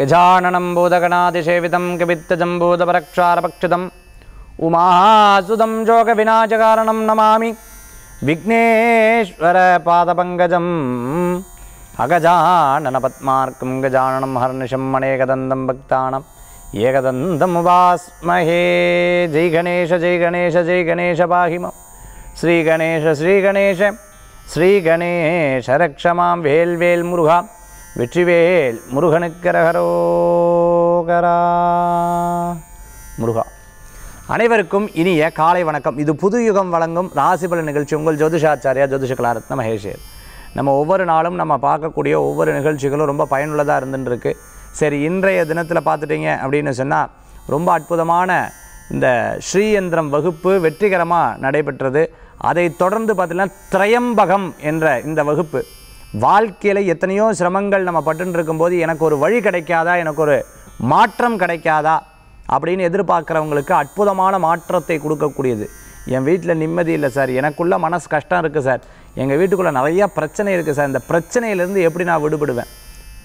गजाननं बोधगणादिसेवितं कवित्तजं बोधपरक्षारपक्षितम् उमाःसुदं नमामि विघ्नेश्वरपादपङ्गजं अगजाननपद्मार्कं गजाननं हर्निशं मणेकदन्तं भक्ताणम् एकदन्तं उवास्महे जय गणेश जय गणेश जय गणेश पाहिम श्रीगणेश श्रीगणेश श्रीगणेशरक्षमां वेल् वेल्मुरुहा வெற்றிவேல் முருகனுக்கரகரோகரா முருகா அனைவருக்கும் இனிய காலை வணக்கம் இது புது யுகம் வழங்கும் ராசிபல நிகழ்ச்சி உங்கள் ஜோதிஷாச்சாரியா ஜோதிஷ கலாரத்ன மகேஷர் நம்ம ஒவ்வொரு நாளும் நம்ம பார்க்கக்கூடிய ஒவ்வொரு நிகழ்ச்சிகளும் ரொம்ப பயனுள்ளதாக இருந்துருக்கு சரி இன்றைய தினத்தில் பார்த்துட்டிங்க அப்படின்னு சொன்னால் ரொம்ப அற்புதமான இந்த ஸ்ரீயந்திரம் வகுப்பு வெற்றிகரமாக நடைபெற்றது அதை தொடர்ந்து பார்த்திங்கன்னா திரையம்பகம் என்ற இந்த வகுப்பு வாழ்க்கையில் எத்தனையோ சிரமங்கள் நம்ம பட்டுன்னு இருக்கும்போது எனக்கு ஒரு வழி கிடைக்காதா எனக்கு ஒரு மாற்றம் கிடைக்காதா அப்படின்னு எதிர்பார்க்குறவங்களுக்கு அற்புதமான மாற்றத்தை கொடுக்கக்கூடியது என் வீட்டில் நிம்மதி இல்லை சார் எனக்குள்ளே மனசு கஷ்டம் இருக்குது சார் எங்கள் வீட்டுக்குள்ளே நிறையா பிரச்சனை இருக்குது சார் இந்த பிரச்சனையிலேருந்து எப்படி நான் விடுபடுவேன்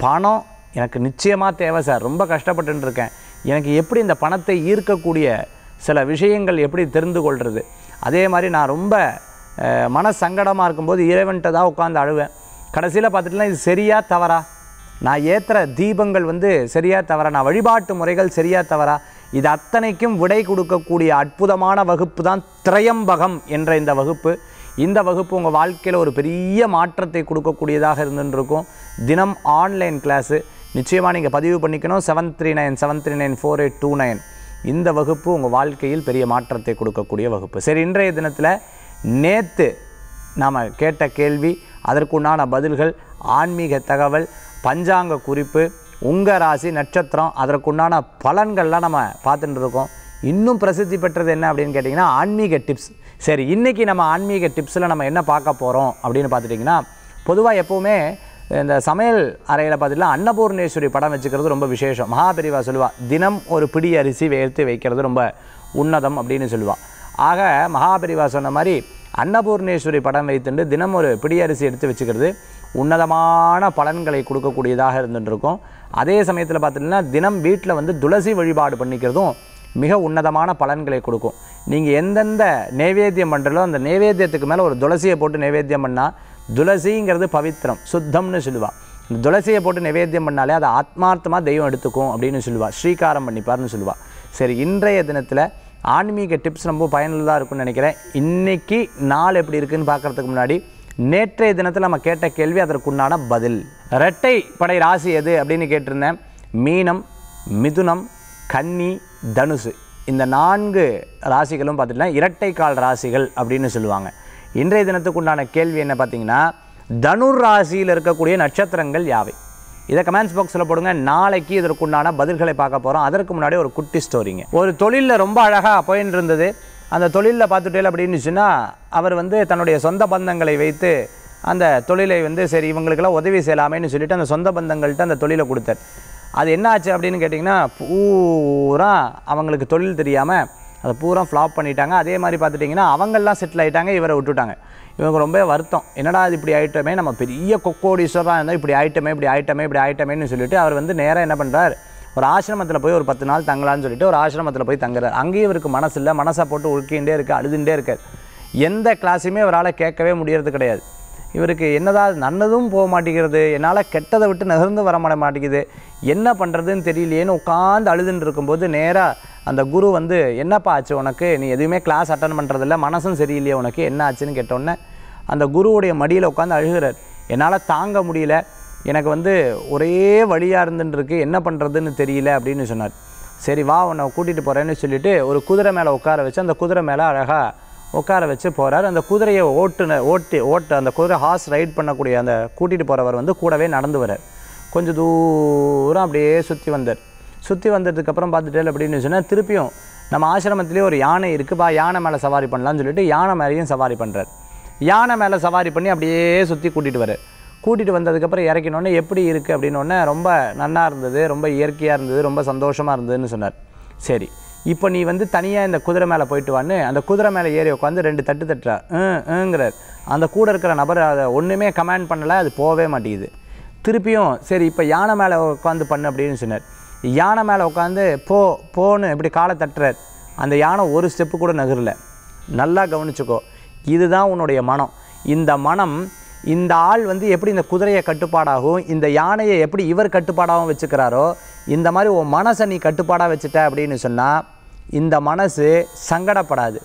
பணம் எனக்கு நிச்சயமாக தேவை சார் ரொம்ப கஷ்டப்பட்டுருக்கேன் எனக்கு எப்படி இந்த பணத்தை ஈர்க்கக்கூடிய சில விஷயங்கள் எப்படி தெரிந்து கொள்வது அதே மாதிரி நான் ரொம்ப மன சங்கடமாக இருக்கும்போது இறைவன்கிட்ட தான் உட்காந்து அழுவேன் கடைசியில் பார்த்துட்டுலாம் இது சரியா தவறா நான் ஏற்றுற தீபங்கள் வந்து சரியா தவறா நான் வழிபாட்டு முறைகள் சரியா தவறா இது அத்தனைக்கும் விடை கொடுக்கக்கூடிய அற்புதமான வகுப்பு தான் திரையம்பகம் என்ற இந்த வகுப்பு இந்த வகுப்பு உங்கள் வாழ்க்கையில் ஒரு பெரிய மாற்றத்தை கொடுக்கக்கூடியதாக இருந்துருக்கும் தினம் ஆன்லைன் கிளாஸு நிச்சயமாக நீங்கள் பதிவு பண்ணிக்கணும் seven three nine seven three nine four eight two nine இந்த வகுப்பு உங்கள் வாழ்க்கையில் பெரிய மாற்றத்தை கொடுக்கக்கூடிய வகுப்பு சரி இன்றைய தினத்தில் நேற்று நாம் கேட்ட கேள்வி அதற்குண்டான பதில்கள் ஆன்மீக தகவல் பஞ்சாங்க குறிப்பு உங்கள் ராசி நட்சத்திரம் அதற்குண்டான பலன்கள்லாம் நம்ம பார்த்துட்டு இருக்கோம் இன்னும் பிரசித்தி பெற்றது என்ன அப்படின்னு கேட்டிங்கன்னா ஆன்மீக டிப்ஸ் சரி இன்றைக்கி நம்ம ஆன்மீக டிப்ஸில் நம்ம என்ன பார்க்க போகிறோம் அப்படின்னு பார்த்துட்டிங்கன்னா பொதுவாக எப்போவுமே இந்த சமையல் அறையில் பார்த்திங்கன்னா அன்னபூர்ணேஸ்வரி படம் வச்சுக்கிறது ரொம்ப விசேஷம் மகாபிரிவா சொல்லுவாள் தினம் ஒரு பிடி அரிசி வேர்த்து வைக்கிறது ரொம்ப உன்னதம் அப்படின்னு சொல்லுவாள் ஆக மகாபிரிவா சொன்ன மாதிரி அன்னபூர்ணேஸ்வரி படம் வைத்துண்டு தினம் ஒரு பிடியரிசி எடுத்து வச்சுக்கிறது உன்னதமான பலன்களை கொடுக்கக்கூடியதாக இருந்துட்டுருக்கும் அதே சமயத்தில் பார்த்திங்கன்னா தினம் வீட்டில் வந்து துளசி வழிபாடு பண்ணிக்கிறதும் மிக உன்னதமான பலன்களை கொடுக்கும் நீங்கள் எந்தெந்த நைவேத்தியம் பண்ணுறதோ அந்த நைவேத்தியத்துக்கு மேலே ஒரு துளசியை போட்டு நைவேத்தியம் பண்ணால் துளசிங்கிறது பவித்திரம் சுத்தம்னு சொல்லுவாள் இந்த துளசியை போட்டு நைவேத்தியம் பண்ணாலே அதை ஆத்மார்த்தமாக தெய்வம் எடுத்துக்கும் அப்படின்னு சொல்லுவாள் ஸ்ரீகாரம் பண்ணிப்பார்னு சொல்லுவாள் சரி இன்றைய தினத்தில் ஆன்மீக டிப்ஸ் ரொம்ப பயனுள்ளதாக இருக்கும்னு நினைக்கிறேன் இன்றைக்கி நாள் எப்படி இருக்குதுன்னு பார்க்குறதுக்கு முன்னாடி நேற்றைய தினத்தில் நம்ம கேட்ட கேள்வி அதற்குண்டான பதில் ரெட்டை படை ராசி எது அப்படின்னு கேட்டிருந்தேன் மீனம் மிதுனம் கன்னி தனுசு இந்த நான்கு ராசிகளும் பார்த்துட்டா இரட்டை கால் ராசிகள் அப்படின்னு சொல்லுவாங்க இன்றைய தினத்துக்கு உண்டான கேள்வி என்ன பார்த்தீங்கன்னா தனுர் ராசியில் இருக்கக்கூடிய நட்சத்திரங்கள் யாவை இதை கமெண்ட்ஸ் பாக்ஸில் போடுங்க நாளைக்கு இதற்கு உண்டான பதில்களை பார்க்க போகிறோம் அதற்கு முன்னாடி ஒரு குட்டி ஸ்டோரிங்க ஒரு தொழிலில் ரொம்ப அழகாக போயின்னு இருந்தது அந்த தொழிலில் பார்த்துட்டேல சொன்னால் அவர் வந்து தன்னுடைய சொந்த பந்தங்களை வைத்து அந்த தொழிலை வந்து சரி இவங்களுக்கெல்லாம் உதவி செய்யலாமேன்னு சொல்லிட்டு அந்த சொந்த பந்தங்கள்கிட்ட அந்த தொழிலை கொடுத்தார் அது என்னாச்சு அப்படின்னு கேட்டிங்கன்னா பூரா அவங்களுக்கு தொழில் தெரியாமல் அதை பூரா ஃப்ளாப் பண்ணிட்டாங்க அதே மாதிரி பார்த்துட்டிங்கன்னா அவங்கெல்லாம் செட்டில் ஆகிட்டாங்க இவரை விட்டுட்டாங்க இவங்க ரொம்ப வருத்தம் என்னடா அது இப்படி ஆயிட்டமே நம்ம பெரிய கொக்கோடீஸ்வராக இருந்தால் இப்படி ஆயிட்டமே இப்படி ஆயிட்டமே இப்படி ஆயிட்டமேன்னு சொல்லிட்டு அவர் வந்து நேராக என்ன பண்ணுறார் ஒரு ஆசிரமத்தில் போய் ஒரு பத்து நாள் தங்கலான்னு சொல்லிட்டு ஒரு ஆசிரமத்தில் போய் தங்குறார் அங்கேயும் இவருக்கு மனசு இல்லை மனசை போட்டு உழுக்கின்றே இருக்குது அழுதுகிட்டே இருக்கார் எந்த கிளாஸையுமே அவரால் கேட்கவே முடியறது கிடையாது இவருக்கு என்னதான் நல்லதும் போக மாட்டேங்கிறது என்னால் கெட்டதை விட்டு நகர்ந்து வர மாட்டேங்குது என்ன பண்ணுறதுன்னு தெரியலையேன்னு உட்காந்து அழுதுன்னு இருக்கும்போது நேராக அந்த குரு வந்து என்னப்பா ஆச்சு உனக்கு நீ எதுவுமே கிளாஸ் அட்டன் பண்ணுறதில்ல மனசும் சரியில்லையே உனக்கு என்ன ஆச்சுன்னு கேட்டோன்னே அந்த குருவுடைய மடியில் உட்காந்து அழுகிறார் என்னால் தாங்க முடியல எனக்கு வந்து ஒரே வழியாக இருந்துருக்கு என்ன பண்ணுறதுன்னு தெரியல அப்படின்னு சொன்னார் சரி வா உன்னை கூட்டிகிட்டு போகிறேன்னு சொல்லிவிட்டு ஒரு குதிரை மேலே உட்கார வச்சு அந்த குதிரை மேலே அழகாக உட்கார வச்சு போகிறார் அந்த குதிரையை ஓட்டுன ஓட்டி ஓட்டு அந்த குதிரை ஹார்ஸ் ரைட் பண்ணக்கூடிய அந்த கூட்டிகிட்டு போகிறவர் வந்து கூடவே நடந்து வரார் கொஞ்சம் தூரம் அப்படியே சுற்றி வந்தார் சுற்றி வந்ததுக்கப்புறம் பார்த்துட்டே அப்படின்னு சொன்னால் திருப்பியும் நம்ம ஆசிரமத்திலே ஒரு யானை இருக்குது பா யானை மேலே சவாரி பண்ணலாம்னு சொல்லிட்டு யானை மேலேயும் சவாரி பண்ணுறார் யானை மேலே சவாரி பண்ணி அப்படியே சுற்றி கூட்டிகிட்டு வரார் கூட்டிகிட்டு வந்ததுக்கப்புறம் இறக்கினோடனே எப்படி இருக்குது அப்படின்னோடனே ரொம்ப நல்லா இருந்தது ரொம்ப இயற்கையாக இருந்தது ரொம்ப சந்தோஷமாக இருந்ததுன்னு சொன்னார் சரி இப்போ நீ வந்து தனியாக இந்த குதிரை மேலே போயிட்டு வான்னு அந்த குதிரை மேலே ஏறி உட்காந்து ரெண்டு தட்டு தட்டுறா ஏங்கிறார் அந்த கூட இருக்கிற நபர் அதை ஒன்றுமே கமாண்ட் பண்ணலை அது போகவே மாட்டேங்குது திருப்பியும் சரி இப்போ யானை மேலே உட்காந்து பண்ணு அப்படின்னு சொன்னார் யானை மேலே உட்காந்து போ போன்னு இப்படி காலை தட்டுறார் அந்த யானை ஒரு ஸ்டெப்பு கூட நகரல நல்லா கவனிச்சுக்கோ இதுதான் உன்னுடைய மனம் இந்த மனம் இந்த ஆள் வந்து எப்படி இந்த குதிரையை கட்டுப்பாடாகவும் இந்த யானையை எப்படி இவர் கட்டுப்பாடாகவும் வச்சுக்கிறாரோ இந்த மாதிரி உன் மனசை நீ கட்டுப்பாடாக வச்சுட்ட அப்படின்னு சொன்னால் இந்த மனசு சங்கடப்படாது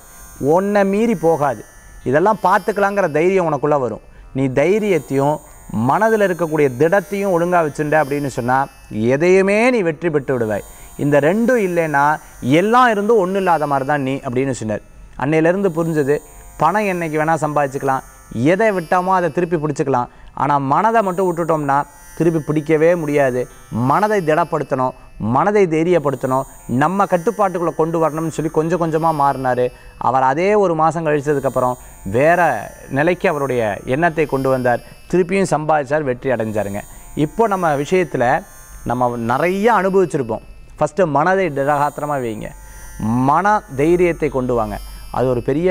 ஒன்றை மீறி போகாது இதெல்லாம் பார்த்துக்கலாங்கிற தைரியம் உனக்குள்ளே வரும் நீ தைரியத்தையும் மனதில் இருக்கக்கூடிய திடத்தையும் ஒழுங்காக வச்சுட்ட அப்படின்னு சொன்னால் எதையுமே நீ வெற்றி பெற்று விடுவாய் இந்த ரெண்டும் இல்லைன்னா எல்லாம் இருந்தும் ஒன்றும் இல்லாத மாதிரி தான் நீ அப்படின்னு சொன்னார் அன்னையிலேருந்து புரிஞ்சது பணம் என்றைக்கு வேணால் சம்பாதிச்சுக்கலாம் எதை விட்டோமோ அதை திருப்பி பிடிச்சிக்கலாம் ஆனால் மனதை மட்டும் விட்டுட்டோம்னா திருப்பி பிடிக்கவே முடியாது மனதை திடப்படுத்தணும் மனதை தைரியப்படுத்தணும் நம்ம கட்டுப்பாட்டுக்குள்ளே கொண்டு வரணும்னு சொல்லி கொஞ்சம் கொஞ்சமாக மாறினார் அவர் அதே ஒரு மாதம் கழித்ததுக்கப்புறம் வேறு நிலைக்கு அவருடைய எண்ணத்தை கொண்டு வந்தார் திருப்பியும் சம்பாதிச்சார் வெற்றி அடைஞ்சாருங்க இப்போ நம்ம விஷயத்தில் நம்ம நிறைய அனுபவிச்சிருப்போம் ஃபஸ்ட்டு மனதை நிராகாத்திரமாக வைங்க மன தைரியத்தை கொண்டு வாங்க அது ஒரு பெரிய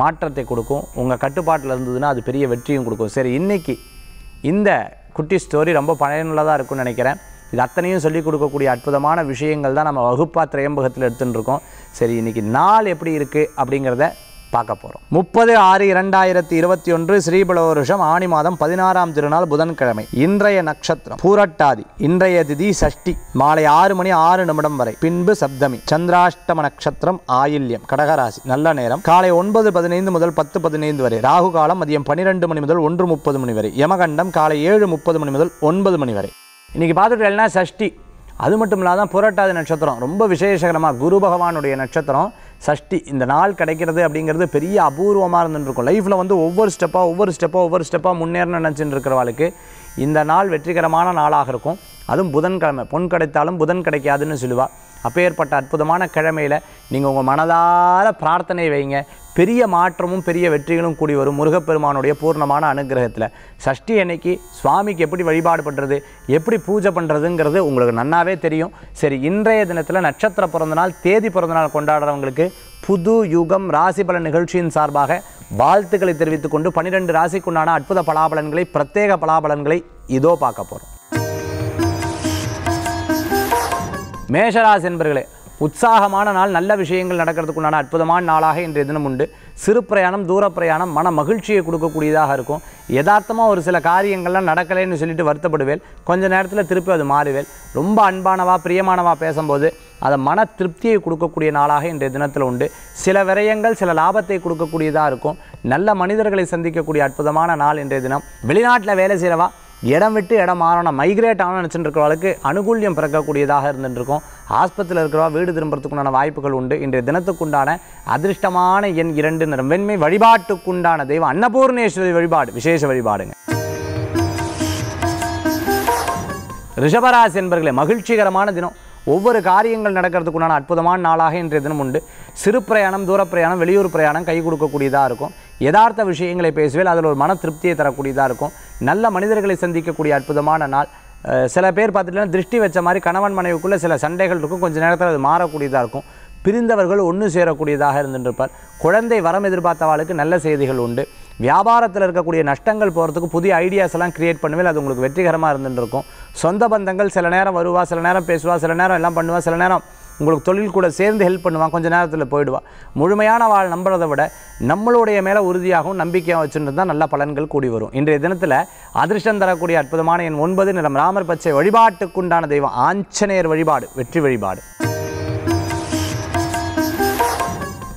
மாற்றத்தை கொடுக்கும் உங்கள் கட்டுப்பாட்டில் இருந்ததுன்னா அது பெரிய வெற்றியும் கொடுக்கும் சரி இன்றைக்கி இந்த குட்டி ஸ்டோரி ரொம்ப பயனுள்ளதாக இருக்கும்னு நினைக்கிறேன் இது அத்தனையும் சொல்லிக் கொடுக்கக்கூடிய அற்புதமான விஷயங்கள் தான் நம்ம வகுப்பா திரையம்பகத்தில் எடுத்துகிட்டு இருக்கோம் சரி இன்றைக்கி நாள் எப்படி இருக்குது அப்படிங்கிறத பார்க்க போகிறோம் முப்பது ஆறு இரண்டாயிரத்தி இருபத்தி ஒன்று ஸ்ரீபல வருஷம் ஆணி மாதம் பதினாறாம் திருநாள் புதன்கிழமை இன்றைய நட்சத்திரம் பூரட்டாதி இன்றைய திதி சஷ்டி மாலை ஆறு மணி ஆறு நிமிடம் வரை பின்பு சப்தமி சந்திராஷ்டம நட்சத்திரம் ஆயில்யம் கடகராசி நல்ல நேரம் காலை ஒன்பது பதினைந்து முதல் பத்து பதினைந்து வரை ராகு காலம் மதியம் பனிரெண்டு மணி முதல் ஒன்று முப்பது மணி வரை யமகண்டம் காலை ஏழு முப்பது மணி முதல் ஒன்பது மணி வரை இன்றைக்கி பார்த்துட்டேன்னா சஷ்டி அது மட்டும் இல்லாமல் புரட்டாத நட்சத்திரம் ரொம்ப விசேஷகரமாக குரு பகவானுடைய நட்சத்திரம் சஷ்டி இந்த நாள் கிடைக்கிறது அப்படிங்கிறது பெரிய அபூர்வமாக இருந்துருக்கும் லைஃப்பில் வந்து ஒவ்வொரு ஸ்டெப்பாக ஒவ்வொரு ஸ்டெப்பாக ஒவ்வொரு ஸ்டெப்பாக முன்னேறணும்னு நினச்சிட்டு இருக்கிறவளுக்கு இந்த நாள் வெற்றிகரமான நாளாக இருக்கும் அதுவும் புதன்கிழமை பொன் கிடைத்தாலும் புதன் கிடைக்காதுன்னு சொல்லுவாள் அப்பேற்பட்ட அற்புதமான கிழமையில் நீங்கள் உங்கள் மனதார பிரார்த்தனை வைங்க பெரிய மாற்றமும் பெரிய வெற்றிகளும் கூடி வரும் முருகப்பெருமானுடைய பூர்ணமான அனுகிரகத்தில் சஷ்டி அன்னைக்கு சுவாமிக்கு எப்படி வழிபாடு பண்ணுறது எப்படி பூஜை பண்ணுறதுங்கிறது உங்களுக்கு நன்னாவே தெரியும் சரி இன்றைய தினத்தில் நட்சத்திர பிறந்தநாள் தேதி பிறந்தநாள் கொண்டாடுறவங்களுக்கு புது யுகம் ராசி பலன் நிகழ்ச்சியின் சார்பாக வாழ்த்துக்களை தெரிவித்துக்கொண்டு பன்னிரெண்டு ராசிக்குண்டான அற்புத பலாபலன்களை பிரத்யேக பலாபலன்களை இதோ பார்க்க போகிறோம் மேஷராசி என்பர்களே உற்சாகமான நாள் நல்ல விஷயங்கள் நடக்கிறதுக்குண்டான அற்புதமான நாளாக இன்றைய தினம் உண்டு சிறு பிரயாணம் தூர பிரயாணம் மன மகிழ்ச்சியை கொடுக்கக்கூடியதாக இருக்கும் யதார்த்தமாக ஒரு சில காரியங்கள்லாம் நடக்கலைன்னு சொல்லிட்டு வருத்தப்படுவேன் கொஞ்சம் நேரத்தில் திருப்பி அது மாறுவேன் ரொம்ப அன்பானவா பிரியமானவா பேசும்போது அதை மன திருப்தியை கொடுக்கக்கூடிய நாளாக இன்றைய தினத்தில் உண்டு சில விரயங்கள் சில லாபத்தை கொடுக்கக்கூடியதாக இருக்கும் நல்ல மனிதர்களை சந்திக்கக்கூடிய அற்புதமான நாள் இன்றைய தினம் வெளிநாட்டில் வேலை செய்கிறவா இடம் விட்டு இடம் மாறணும் மைக்ரேட் ஆகணும் நினச்சிட்டு இருக்கிறவளுக்கு அனுகூல்யம் பிறக்கக்கூடியதாக இருந்துட்டுருக்கும் ஆஸ்பத்திரியில் இருக்கிறவா வீடு திரும்புறதுக்குண்டான வாய்ப்புகள் உண்டு இன்றைய தினத்துக்குண்டான அதிர்ஷ்டமான எண் இரண்டு நிறம் வெண்மை வழிபாட்டுக்குண்டான தெய்வம் அன்னபூர்ணேஸ்வரி வழிபாடு விசேஷ வழிபாடுங்க ரிஷபராசி என்பர்களே மகிழ்ச்சிகரமான தினம் ஒவ்வொரு காரியங்கள் நடக்கிறதுக்குண்டான அற்புதமான நாளாக இன்றைய தினம் உண்டு சிறு பிரயாணம் தூர பிரயாணம் வெளியூர் பிரயாணம் கை கொடுக்கக்கூடியதாக இருக்கும் யதார்த்த விஷயங்களை பேசுவேல் அதில் ஒரு மன திருப்தியை தரக்கூடியதாக இருக்கும் நல்ல மனிதர்களை சந்திக்கக்கூடிய அற்புதமான நாள் சில பேர் பார்த்துட்டு திருஷ்டி வச்ச மாதிரி கணவன் மனைவிக்குள்ளே சில சண்டைகள் இருக்கும் கொஞ்சம் நேரத்தில் அது மாறக்கூடியதாக இருக்கும் பிரிந்தவர்கள் ஒன்று சேரக்கூடியதாக இருந்துருப்பார் குழந்தை வரம் எதிர்பார்த்தவாளுக்கு நல்ல செய்திகள் உண்டு வியாபாரத்தில் இருக்கக்கூடிய நஷ்டங்கள் போகிறதுக்கு புதிய ஐடியாஸ் எல்லாம் க்ரியேட் பண்ணுவேல் அது உங்களுக்கு வெற்றிகரமாக இருந்துருக்கும் சொந்த பந்தங்கள் சில நேரம் வருவா சில நேரம் பேசுவா சில நேரம் எல்லாம் பண்ணுவா சில நேரம் உங்களுக்கு தொழில் கூட சேர்ந்து ஹெல்ப் பண்ணுவான் கொஞ்சம் நேரத்தில் போயிடுவான் முழுமையான வாழ் நம்புறதை விட நம்மளுடைய மேலே உறுதியாகவும் நம்பிக்கையாக வச்சுருந்து தான் நல்ல பலன்கள் கூடி வரும் இன்றைய தினத்தில் அதிர்ஷ்டம் தரக்கூடிய அற்புதமான என் ஒன்பது நிலம் ராமர் பச்சை வழிபாட்டுக்குண்டான தெய்வம் ஆஞ்சநேயர் வழிபாடு வெற்றி வழிபாடு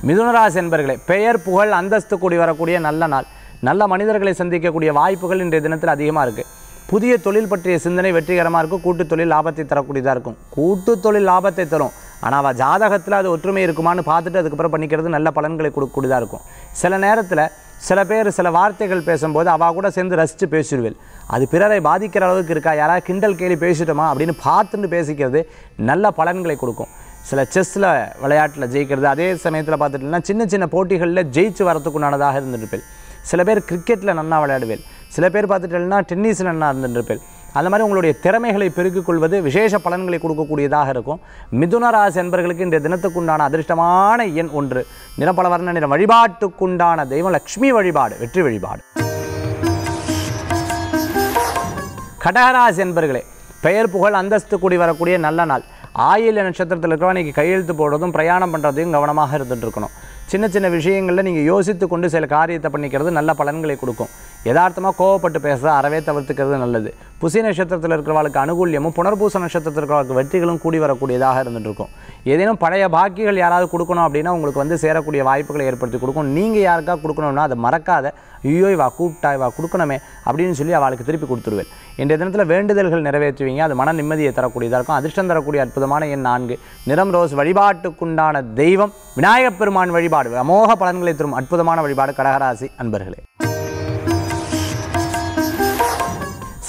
மிதுனராசி என்பர்களே பெயர் புகழ் அந்தஸ்து கூடி வரக்கூடிய நல்ல நாள் நல்ல மனிதர்களை சந்திக்கக்கூடிய வாய்ப்புகள் இன்றைய தினத்தில் அதிகமாக இருக்குது புதிய தொழில் பற்றிய சிந்தனை வெற்றிகரமாக இருக்கும் கூட்டு தொழில் லாபத்தை தரக்கூடியதாக இருக்கும் கூட்டு தொழில் லாபத்தை தரும் ஆனால் அவள் ஜாதகத்தில் அது ஒற்றுமை இருக்குமான்னு பார்த்துட்டு அதுக்கப்புறம் பண்ணிக்கிறது நல்ல பலன்களை கொடுக்கக்கூடியதாக இருக்கும் சில நேரத்தில் சில பேர் சில வார்த்தைகள் பேசும்போது அவள் கூட சேர்ந்து ரசித்து பேசிடுவேன் அது பிறரை பாதிக்கிற அளவுக்கு இருக்கா யாராவது கிண்டல் கேள்வி பேசிட்டோமா அப்படின்னு பார்த்துட்டு பேசிக்கிறது நல்ல பலன்களை கொடுக்கும் சில செஸ்ஸில் விளையாட்டில் ஜெயிக்கிறது அதே சமயத்தில் பார்த்துட்டிங்கன்னா சின்ன சின்ன போட்டிகளில் ஜெயிச்சு வரத்துக்குண்டானதாக இருந்துருப்பேன் சில பேர் கிரிக்கெட்டில் நல்லா விளையாடுவேன் சில பேர் பார்த்துட்டேன்னா டென்னிஸ் நல்லா இருந்துருப்பேன் அந்த மாதிரி உங்களுடைய திறமைகளை பெருக்கிக் கொள்வது விசேஷ பலன்களை கொடுக்கக்கூடியதாக இருக்கும் மிதுன ராசி என்பர்களுக்கு இன்றைய தினத்துக்குண்டான அதிர்ஷ்டமான எண் ஒன்று நிலப்பல வர்ண நிற வழிபாட்டுக்குண்டான தெய்வம் லக்ஷ்மி வழிபாடு வெற்றி வழிபாடு கடகராசி என்பர்களே பெயர் புகழ் அந்தஸ்து கூடி வரக்கூடிய நல்ல நாள் ஆயில்ய நட்சத்திரத்தில் இருக்கிறவன் நீங்கள் கையெழுத்து போடுறதும் பிரயாணம் பண்ணுறதையும் கவனமாக இருந்துகிட்டு இருக்கணும் சின்ன சின்ன விஷயங்களில் நீங்கள் யோசித்து கொண்டு சில காரியத்தை பண்ணிக்கிறது நல்ல பலன்களை கொடுக்கும் யதார்த்தமாக கோவப்பட்டு பேசுகிறத அறவே தவிர்த்துக்கிறது நல்லது புசி நட்சத்திரத்தில் இருக்கிறவளுக்கு அனுகூல்யமும் புனர்பூச நட்சத்திரத்தில் இருக்கிறவளுக்கு வெற்றிகளும் கூடி வரக்கூடியதாக இருந்துகிட்டு இருக்கும் ஏதேனும் பழைய பாக்கிகள் யாராவது கொடுக்கணும் அப்படின்னா உங்களுக்கு வந்து சேரக்கூடிய வாய்ப்புகளை ஏற்படுத்தி கொடுக்கும் நீங்கள் யாருக்காக கொடுக்கணும்னா அதை மறக்காத ஐயோ இவா கூப்பிட்டா இவா கொடுக்கணுமே அப்படின்னு சொல்லி அவளுக்கு திருப்பி கொடுத்துருவேன் இன்றைய தினத்தில் வேண்டுதல்கள் நிறைவேற்றுவீங்க அது மன நிம்மதியை தரக்கூடியதாக இருக்கும் அதிர்ஷ்டம் தரக்கூடிய அற்புதமான என் நான்கு நிறம் ரோஸ் வழிபாட்டுக்குண்டான தெய்வம் விநாயகப் பெருமான் வழிபாடு அமோக பலன்களை தரும் அற்புதமான வழிபாடு கடகராசி அன்பர்களே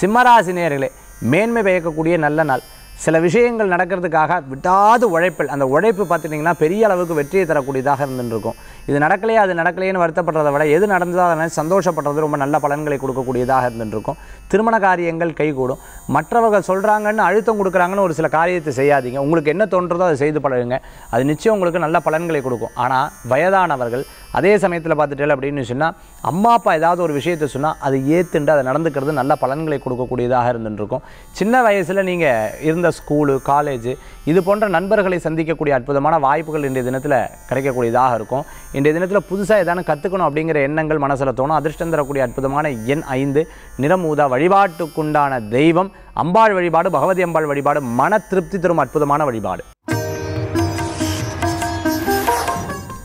சிம்மராசி நேர்களே மேன்மை பயக்கக்கூடிய நல்ல நாள் சில விஷயங்கள் நடக்கிறதுக்காக விடாது உழைப்பில் அந்த உழைப்பு பார்த்துட்டிங்கன்னா பெரிய அளவுக்கு வெற்றியை தரக்கூடியதாக இருந்துருக்கும் இது நடக்கலையே அது நடக்கலையேன்னு வருத்தப்படுறதை விட எது நடந்ததாக சந்தோஷப்படுறது ரொம்ப நல்ல பலன்களை கொடுக்கக்கூடியதாக இருந்துருக்கும் திருமண காரியங்கள் கைகூடும் மற்றவர்கள் சொல்கிறாங்கன்னு அழுத்தம் கொடுக்குறாங்கன்னு ஒரு சில காரியத்தை செய்யாதீங்க உங்களுக்கு என்ன தோன்றதோ அதை செய்து பழகுங்க அது நிச்சயம் உங்களுக்கு நல்ல பலன்களை கொடுக்கும் ஆனால் வயதானவர்கள் அதே சமயத்தில் பார்த்துட்டேன் அப்படின்னு சொன்னால் அம்மா அப்பா ஏதாவது ஒரு விஷயத்த சொன்னால் அதை ஏற்றுண்டு அதை நடந்துக்கிறது நல்ல பலன்களை கொடுக்கக்கூடியதாக இருந்துருக்கும் சின்ன வயசில் நீங்கள் இருந்த ஸ்கூலு காலேஜ் இது போன்ற நண்பர்களை சந்திக்கக்கூடிய அற்புதமான வாய்ப்புகள் இன்றைய தினத்தில் கிடைக்கக்கூடியதாக இருக்கும் இன்றைய தினத்தில் புதுசாக ஏதாவது கற்றுக்கணும் அப்படிங்கிற எண்ணங்கள் மனசில் தோணும் அதிர்ஷ்டம் தரக்கூடிய அற்புதமான எண் ஐந்து நிறமூதா வழிபாட்டுக்குண்டான தெய்வம் அம்பாள் வழிபாடு பகவதி அம்பாள் வழிபாடு மன திருப்தி தரும் அற்புதமான வழிபாடு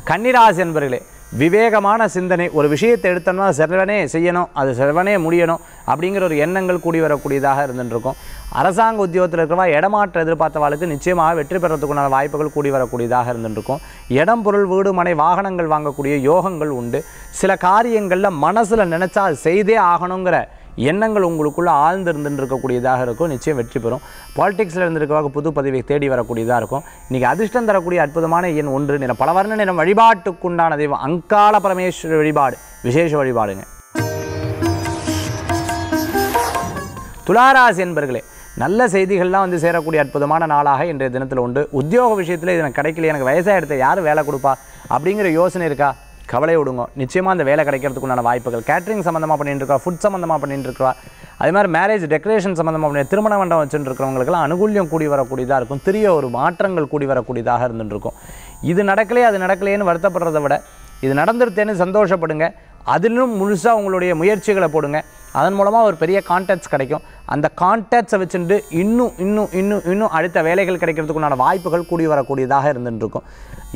கன்னிராசி என்பர்களே விவேகமான சிந்தனை ஒரு விஷயத்தை எடுத்தோம்னா செல்வனே செய்யணும் அது செல்வனே முடியணும் அப்படிங்கிற ஒரு எண்ணங்கள் கூடி வரக்கூடியதாக இருந்துருக்கும் அரசாங்க உத்தியோகத்தில் இருக்கிறவா இடமாற்ற எதிர்பார்த்த வாழ்க்கை நிச்சயமாக வெற்றி பெறத்துக்குண்டான வாய்ப்புகள் கூடி வரக்கூடியதாக இருந்துருக்கும் இடம் பொருள் வீடு மனை வாகனங்கள் வாங்கக்கூடிய யோகங்கள் உண்டு சில காரியங்களில் மனசில் நினச்சா செய்தே ஆகணுங்கிற எண்ணங்கள் உங்களுக்குள்ளே ஆழ்ந்திருந்துருக்கக்கூடியதாக இருக்கும் நிச்சயம் வெற்றி பெறும் பாலிடிக்ஸில் இருந்திருக்கவாக புது பதவியை தேடி வரக்கூடியதாக இருக்கும் இன்றைக்கி அதிர்ஷ்டம் தரக்கூடிய அற்புதமான எண் ஒன்று நிறம் பல வர்ண நிறம் வழிபாட்டுக்குண்டான தெய்வம் அங்காள பரமேஸ்வர வழிபாடு விசேஷ வழிபாடுங்க துளாராசி என்பர்களே நல்ல செய்திகள்லாம் வந்து சேரக்கூடிய அற்புதமான நாளாக இன்றைய தினத்தில் உண்டு உத்தியோக விஷயத்தில் இது எனக்கு கிடைக்கல எனக்கு வயசாக எடுத்த யார் வேலை கொடுப்பா அப்படிங்கிற யோசனை இருக்கா கவலை விடுங்க நிச்சயமாக அந்த வேலை கிடைக்கிறதுக்கு வாய்ப்புகள் கேட்ரிங் சம்மந்தமாக பண்ணிட்டு இருக்கா ஃபுட் சம்மந்தமாக பண்ணிட்டு இருக்கா அதே மாதிரி மேரேஜ் டெக்கரேஷன் சம்மந்தமாக பண்ணி திருமண மண்டபம் வச்சுட்டு இருக்கிறவங்களுக்குலாம் அனுகூல்யம் கூடி வரக்கூடியதாக இருக்கும் திரிய ஒரு மாற்றங்கள் கூடி வரக்கூடியதாக இருந்துட்டு இருக்கும் இது நடக்கலையே அது நடக்கலையேன்னு வருத்தப்படுறத விட இது நடந்துருத்தேன்னு சந்தோஷப்படுங்க அதிலும் முழுசாக உங்களுடைய முயற்சிகளை போடுங்க அதன் மூலமாக ஒரு பெரிய கான்டாக்ட்ஸ் கிடைக்கும் அந்த கான்டாக்ட்ஸை வச்சுட்டு இன்னும் இன்னும் இன்னும் இன்னும் அடுத்த வேலைகள் கிடைக்கிறதுக்குண்டான வாய்ப்புகள் கூடி வரக்கூடியதாக இருந்துருக்கும்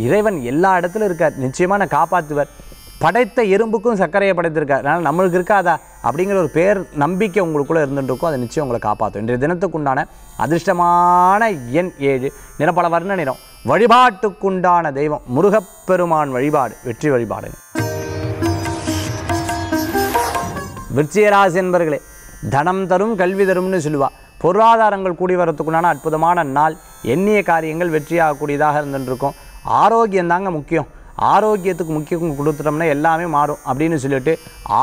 இறைவன் எல்லா இடத்துலையும் இருக்கார் நிச்சயமாக நான் காப்பாற்றுவர் படைத்த எறும்புக்கும் சர்க்கரையை படைத்திருக்கார் அதனால் நம்மளுக்கு இருக்காதா அப்படிங்கிற ஒரு பேர் நம்பிக்கை உங்களுக்குள்ளே இருந்துட்டுருக்கும் அதை நிச்சயம் உங்களை காப்பாற்றும் இன்றைய தினத்துக்குண்டான அதிர்ஷ்டமான எண் ஏழு நிறப்பல வர்ண நிறம் வழிபாட்டுக்குண்டான தெய்வம் முருகப்பெருமான் வழிபாடு வெற்றி வழிபாடு விருச்சிகராசி என்பர்களே தனம் தரும் கல்வி தரும்னு சொல்லுவா பொருளாதாரங்கள் கூடி வரத்துக்குண்டான அற்புதமான நாள் எண்ணிய காரியங்கள் வெற்றியாகக்கூடியதாக இருந்துருக்கும் ஆரோக்கியம் தாங்க முக்கியம் ஆரோக்கியத்துக்கு முக்கியத்துவம் கொடுத்துட்டோம்னா எல்லாமே மாறும் அப்படின்னு சொல்லிட்டு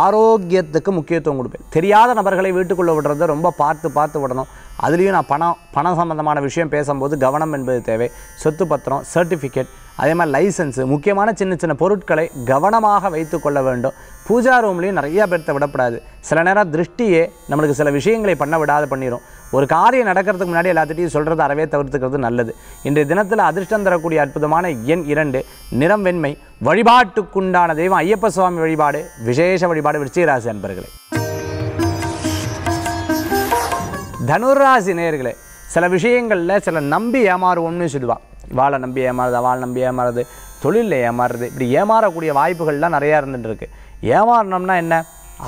ஆரோக்கியத்துக்கு முக்கியத்துவம் கொடுப்பேன் தெரியாத நபர்களை வீட்டுக்குள்ளே விடுறத ரொம்ப பார்த்து பார்த்து விடணும் அதுலேயும் நான் பணம் பணம் சம்மந்தமான விஷயம் பேசும்போது கவனம் என்பது தேவை சொத்து பத்திரம் சர்டிஃபிகேட் அதே மாதிரி லைசன்ஸு முக்கியமான சின்ன சின்ன பொருட்களை கவனமாக வைத்து கொள்ள வேண்டும் பூஜா ரூம்லேயும் நிறையா பேர்த்த விடப்படாது சில நேரம் திருஷ்டியே நம்மளுக்கு சில விஷயங்களை பண்ண விடாத பண்ணிடும் ஒரு காரியம் நடக்கிறதுக்கு முன்னாடி எல்லாத்திட்டையும் சொல்கிறது அறவே தவிர்த்துக்கிறது நல்லது இன்றைய தினத்தில் அதிர்ஷ்டம் தரக்கூடிய அற்புதமான எண் இரண்டு நிறம் வெண்மை வழிபாட்டுக்குண்டான தெய்வம் ஐயப்ப சுவாமி வழிபாடு விசேஷ வழிபாடு விருச்சிகராசி அன்பர்களே தனுராசி நேர்களே சில விஷயங்களில் சில நம்பி ஏமாறுவோம்னு சொல்லுவாள் வாழை நம்பி ஏமாறுது வாழை நம்பி ஏமாறுது தொழிலில் ஏமாறுறது இப்படி ஏமாறக்கூடிய வாய்ப்புகள்லாம் நிறையா இருந்துட்டுருக்கு ஏமாறினோம்னா என்ன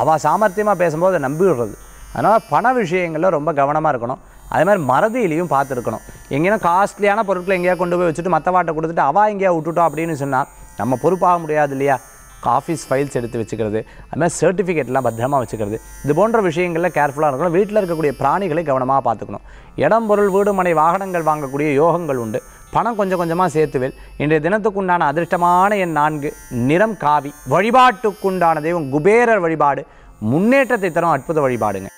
அவள் சாமர்த்தியமாக பேசும்போது நம்பிடுறது அதனால் பண விஷயங்களில் ரொம்ப கவனமாக இருக்கணும் அதே மாதிரி மறதியிலையும் பார்த்துருக்கணும் எங்கேயும் காஸ்ட்லியான பொருட்களை எங்கேயா கொண்டு போய் வச்சுட்டு மற்ற வாட்டை கொடுத்துட்டு அவள் எங்கேயா விட்டுட்டோம் அப்படின்னு சொன்னால் நம்ம பொறுப்பாக முடியாது இல்லையா ஆஃபீஸ் ஃபைல்ஸ் எடுத்து வச்சுக்கிறது அதுமாதிரி சர்டிஃபிகேட்லாம் பத்திரமாக வச்சுக்கிறது இது போன்ற விஷயங்களில் கேர்ஃபுல்லாக இருக்கணும் வீட்டில் இருக்கக்கூடிய பிராணிகளை கவனமாக பார்த்துக்கணும் இடம் பொருள் வீடு மனை வாகனங்கள் வாங்கக்கூடிய யோகங்கள் உண்டு பணம் கொஞ்சம் கொஞ்சமாக சேர்த்துவேல் இன்றைய தினத்துக்குண்டான அதிர்ஷ்டமான என் நான்கு நிறம் காவி வழிபாட்டுக்குண்டான தெய்வம் குபேரர் வழிபாடு முன்னேற்றத்தை தரும் அற்புத வழிபாடுங்க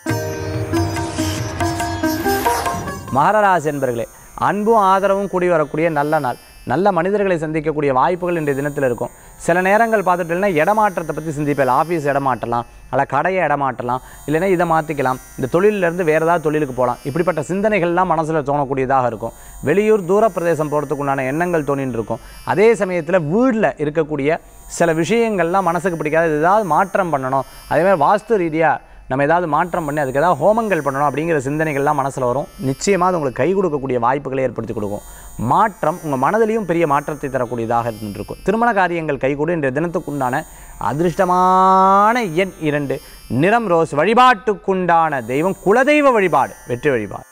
மகரராசி என்பர்களே அன்பும் ஆதரவும் கூடி வரக்கூடிய நல்ல நாள் நல்ல மனிதர்களை சந்திக்கக்கூடிய வாய்ப்புகள் இன்றைய தினத்தில் இருக்கும் சில நேரங்கள் பார்த்துட்டீங்கன்னா இடமாற்றத்தை பற்றி சிந்திப்பேன் ஆஃபீஸ் இடமாட்டலாம் அல்ல கடையை இடமாட்டலாம் இல்லைன்னா இதை மாற்றிக்கலாம் இந்த தொழிலிருந்து வேறு ஏதாவது தொழிலுக்கு போகலாம் இப்படிப்பட்ட சிந்தனைகள்லாம் மனசில் தோணக்கூடியதாக இருக்கும் வெளியூர் தூர பிரதேசம் போகிறதுக்கு உண்டான எண்ணங்கள் தோணின்னு இருக்கும் அதே சமயத்தில் வீடில் இருக்கக்கூடிய சில விஷயங்கள்லாம் மனசுக்கு பிடிக்காத ஏதாவது மாற்றம் பண்ணணும் அதேமாதிரி வாஸ்து ரீதியாக நம்ம ஏதாவது மாற்றம் பண்ணி அதுக்கு ஏதாவது ஹோமங்கள் பண்ணணும் அப்படிங்கிற சிந்தனைகள்லாம் மனசில் வரும் நிச்சயமாக அது உங்களுக்கு கை கொடுக்கக்கூடிய வாய்ப்புகளை ஏற்படுத்தி கொடுக்கும் மாற்றம் உங்கள் மனதிலையும் பெரிய மாற்றத்தை தரக்கூடியதாக இருந்துருக்கும் திருமண காரியங்கள் கைகூடும் இன்றைய தினத்துக்குண்டான அதிர்ஷ்டமான எண் இரண்டு நிறம் ரோஸ் வழிபாட்டுக்குண்டான தெய்வம் குலதெய்வ வழிபாடு வெற்றி வழிபாடு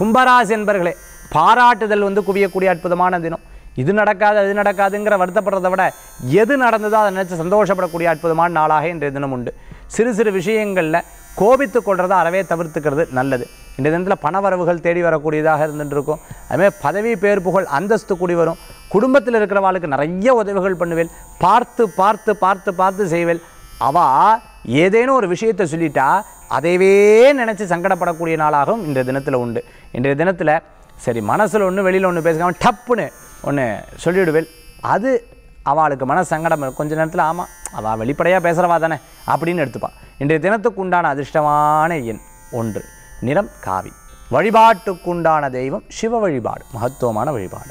கும்பராசி என்பர்களே பாராட்டுதல் வந்து குவியக்கூடிய அற்புதமான தினம் இது நடக்காது அது நடக்காதுங்கிற வருத்தப்படுறத விட எது நடந்ததோ அதை நினச்சி சந்தோஷப்படக்கூடிய அற்புதமான நாளாக இன்றைய தினம் உண்டு சிறு சிறு விஷயங்களில் கோபித்து கொள்வதை அறவே தவிர்த்துக்கிறது நல்லது இன்றைய தினத்தில் பணவரவுகள் தேடி வரக்கூடியதாக இருந்துட்டுருக்கும் அதுமாதிரி பதவி பேர் புகழ் அந்தஸ்து கூடி வரும் குடும்பத்தில் இருக்கிறவாளுக்கு நிறைய உதவிகள் பண்ணுவேன் பார்த்து பார்த்து பார்த்து பார்த்து செய்வேன் அவா ஏதேனும் ஒரு விஷயத்தை சொல்லிட்டா அதைவே நினச்சி சங்கடப்படக்கூடிய நாளாகவும் இன்றைய தினத்தில் உண்டு இன்றைய தினத்தில் சரி மனசில் ஒன்று வெளியில் ஒன்று பேசுக்காமல் டப்புன்னு ஒன்று சொல்லிவிடுவேன் அது அவளுக்கு மன சங்கடம் கொஞ்ச நேரத்தில் ஆமாம் அவள் வெளிப்படையாக பேசுகிறவா தானே அப்படின்னு எடுத்துப்பாள் இன்றைய தினத்துக்கு உண்டான அதிர்ஷ்டமான எண் ஒன்று நிறம் காவி வழிபாட்டுக்குண்டான தெய்வம் சிவ வழிபாடு மகத்துவமான வழிபாடு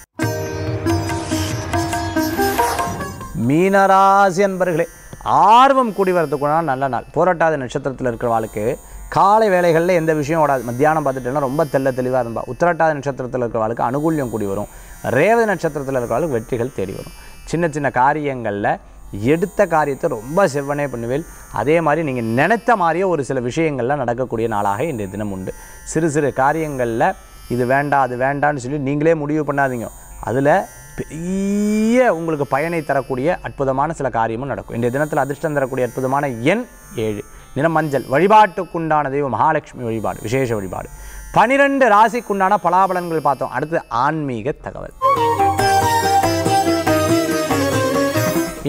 மீனராசி அன்பர்களே ஆர்வம் கூடி வரதுக்குனா நல்ல நாள் போராட்டாத நட்சத்திரத்தில் இருக்கிறவாளுக்கு காலை வேலைகளில் எந்த விஷயம் ஓடாது மத்தியானம் பார்த்துட்டேன்னா ரொம்ப தெல்ல தெளிவாக இருந்தால் உத்தரட்டாத நட்சத்திரத்தில் இருக்கிறவாளுக்கு அனுகூல்யம் கூடி வரும் ரேவதி நட்சத்திரத்தில் இருக்கிறவங்களுக்கு வெற்றிகள் தேடி வரும் சின்ன சின்ன காரியங்களில் எடுத்த காரியத்தை ரொம்ப செவ்வனே பண்ணுவேன் அதே மாதிரி நீங்கள் நினைத்த மாதிரியே ஒரு சில விஷயங்கள்லாம் நடக்கக்கூடிய நாளாக இன்றைய தினம் உண்டு சிறு சிறு காரியங்களில் இது வேண்டாம் அது வேண்டான்னு சொல்லி நீங்களே முடிவு பண்ணாதீங்க அதில் பெரிய உங்களுக்கு பயனை தரக்கூடிய அற்புதமான சில காரியமும் நடக்கும் இன்றைய தினத்தில் அதிர்ஷ்டம் தரக்கூடிய அற்புதமான எண் ஏழு நிறம் மஞ்சள் வழிபாட்டுக்குண்டான தெய்வம் மகாலட்சுமி வழிபாடு விசேஷ வழிபாடு பனிரெண்டு ராசிக்குண்டான பலாபலன்கள் பார்த்தோம் அடுத்து ஆன்மீக தகவல்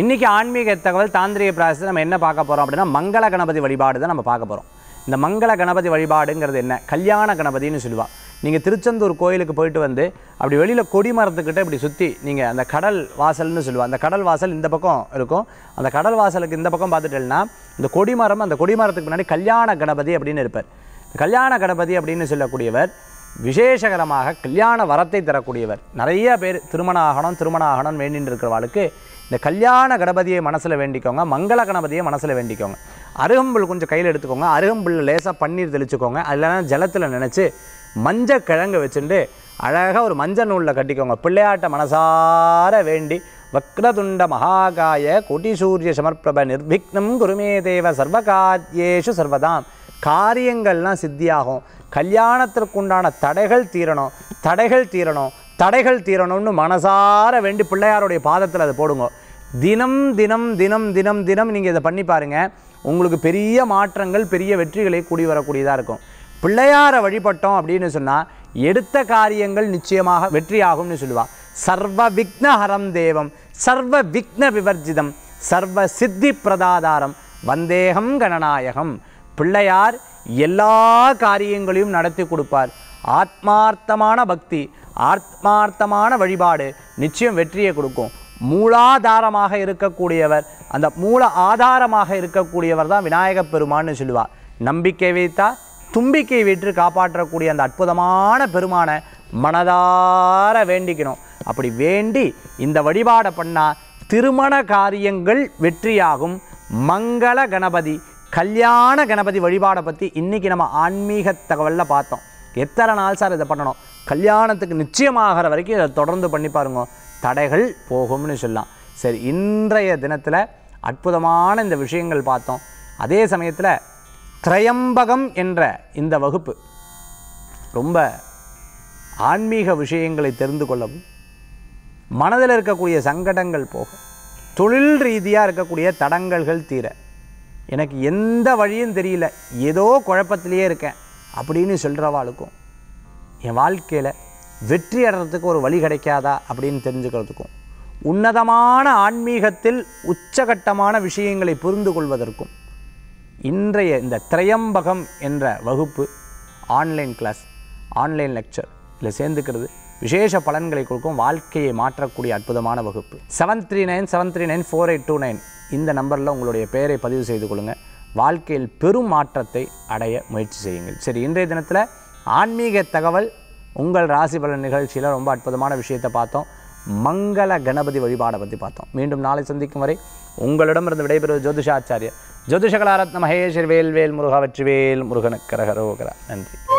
இன்றைக்கி ஆன்மீக தகவல் தாந்திரிக பிராசத்தை நம்ம என்ன பார்க்க போகிறோம் அப்படின்னா மங்கள கணபதி வழிபாடு தான் நம்ம பார்க்க போகிறோம் இந்த மங்கள கணபதி வழிபாடுங்கிறது என்ன கல்யாண கணபதினு சொல்லுவாள் நீங்கள் திருச்செந்தூர் கோயிலுக்கு போயிட்டு வந்து அப்படி வெளியில் கொடி மரத்துக்கிட்ட இப்படி சுற்றி நீங்கள் அந்த கடல் வாசல்னு சொல்லுவாள் அந்த கடல் வாசல் இந்த பக்கம் இருக்கும் அந்த கடல் வாசலுக்கு இந்த பக்கம் பார்த்துட்டேன்னா இந்த கொடிமரம் அந்த கொடிமரத்துக்கு முன்னாடி கல்யாண கணபதி அப்படின்னு இருப்பார் கல்யாண கணபதி அப்படின்னு சொல்லக்கூடியவர் விசேஷகரமாக கல்யாண வரத்தை தரக்கூடியவர் நிறைய பேர் திருமண ஆகணும் திருமண ஆகணும் இருக்கிற இருக்கிறவாளுக்கு இந்த கல்யாண கணபதியை மனசில் வேண்டிக்கோங்க மங்கள கணபதியை மனசில் வேண்டிக்கோங்க அருகம்புல் கொஞ்சம் கையில் எடுத்துக்கோங்க அருகம்புல் லேசாக பன்னீர் தெளிச்சுக்கோங்க அதுலனா ஜலத்தில் நினச்சி மஞ்சள் கிழங்கு வச்சுட்டு அழகாக ஒரு மஞ்சள் நூலில் கட்டிக்கோங்க பிள்ளையாட்ட மனசார வேண்டி வக்ரதுண்ட மகாகாய கோட்டி சூரிய சமர்ப்பிரப நிர்விக்னம் குருமே தேவ சர்வகாத்யேஷு சர்வதாம் காரியங்கள்லாம் சித்தியாகும் கல்யாணத்திற்குண்டான தடைகள் தீரணும் தடைகள் தீரணும் தடைகள் தீரணும்னு மனசார வேண்டி பிள்ளையாருடைய பாதத்தில் அதை போடுங்க தினம் தினம் தினம் தினம் தினம் நீங்கள் இதை பண்ணி பாருங்கள் உங்களுக்கு பெரிய மாற்றங்கள் பெரிய வெற்றிகளை கூடி வரக்கூடியதாக இருக்கும் பிள்ளையாரை வழிபட்டோம் அப்படின்னு சொன்னால் எடுத்த காரியங்கள் நிச்சயமாக வெற்றியாகும்னு சொல்லுவாள் சர்வ விக்னஹரம் தேவம் சர்வ விக்ன விவர்ஜிதம் சர்வ சித்தி பிரதாதாரம் வந்தேகம் கணநாயகம் பிள்ளையார் எல்லா காரியங்களையும் நடத்தி கொடுப்பார் ஆத்மார்த்தமான பக்தி ஆத்மார்த்தமான வழிபாடு நிச்சயம் வெற்றியை கொடுக்கும் மூலாதாரமாக இருக்கக்கூடியவர் அந்த மூல ஆதாரமாக இருக்கக்கூடியவர் தான் விநாயக பெருமான்னு சொல்லுவார் நம்பிக்கை வைத்தா தும்பிக்கை விற்று காப்பாற்றக்கூடிய அந்த அற்புதமான பெருமானை மனதார வேண்டிக்கணும் அப்படி வேண்டி இந்த வழிபாடை பண்ணால் திருமண காரியங்கள் வெற்றியாகும் மங்கள கணபதி கல்யாண கணபதி வழிபாடை பற்றி இன்றைக்கி நம்ம ஆன்மீக தகவலில் பார்த்தோம் எத்தனை நாள் சார் இதை பண்ணணும் கல்யாணத்துக்கு நிச்சயமாகிற வரைக்கும் இதை தொடர்ந்து பண்ணி பாருங்க தடைகள் போகும்னு சொல்லலாம் சரி இன்றைய தினத்தில் அற்புதமான இந்த விஷயங்கள் பார்த்தோம் அதே சமயத்தில் திரையம்பகம் என்ற இந்த வகுப்பு ரொம்ப ஆன்மீக விஷயங்களை தெரிந்து கொள்ளவும் மனதில் இருக்கக்கூடிய சங்கடங்கள் போகும் தொழில் ரீதியாக இருக்கக்கூடிய தடங்கல்கள் தீர எனக்கு எந்த வழியும் தெரியல ஏதோ குழப்பத்திலேயே இருக்கேன் அப்படின்னு சொல்கிறவாளுக்கும் என் வாழ்க்கையில் வெற்றி அடைறதுக்கு ஒரு வழி கிடைக்காதா அப்படின்னு தெரிஞ்சுக்கிறதுக்கும் உன்னதமான ஆன்மீகத்தில் உச்சகட்டமான விஷயங்களை புரிந்து கொள்வதற்கும் இன்றைய இந்த திரையம்பகம் என்ற வகுப்பு ஆன்லைன் கிளாஸ் ஆன்லைன் லெக்சர் இதில் சேர்ந்துக்கிறது விசேஷ பலன்களை கொடுக்கும் வாழ்க்கையை மாற்றக்கூடிய அற்புதமான வகுப்பு seven three nine seven three nine four eight two nine இந்த நம்பரில் உங்களுடைய பெயரை பதிவு செய்து கொள்ளுங்கள் வாழ்க்கையில் பெரும் மாற்றத்தை அடைய முயற்சி செய்யுங்கள் சரி இன்றைய தினத்தில் ஆன்மீக தகவல் உங்கள் ராசி பலன் நிகழ்ச்சியில் ரொம்ப அற்புதமான விஷயத்தை பார்த்தோம் மங்கள கணபதி வழிபாடை பற்றி பார்த்தோம் மீண்டும் நாளை சந்திக்கும் வரை உங்களிடமிருந்து விடைபெறுவது ஜோதிஷாச்சாரியர் ஜோதிஷகலாரத்ன மகேஷர் வேல் வேல் முருகா வெற்றிவேல் முருகனுக்கரகரோகரா நன்றி